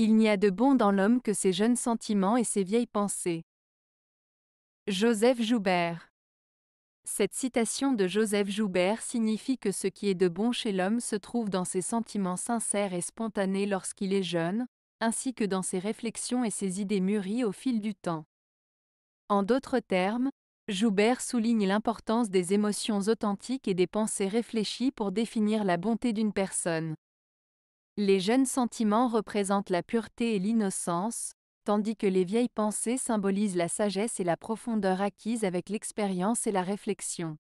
Il n'y a de bon dans l'homme que ses jeunes sentiments et ses vieilles pensées. Joseph Joubert Cette citation de Joseph Joubert signifie que ce qui est de bon chez l'homme se trouve dans ses sentiments sincères et spontanés lorsqu'il est jeune, ainsi que dans ses réflexions et ses idées mûries au fil du temps. En d'autres termes, Joubert souligne l'importance des émotions authentiques et des pensées réfléchies pour définir la bonté d'une personne. Les jeunes sentiments représentent la pureté et l'innocence, tandis que les vieilles pensées symbolisent la sagesse et la profondeur acquises avec l'expérience et la réflexion.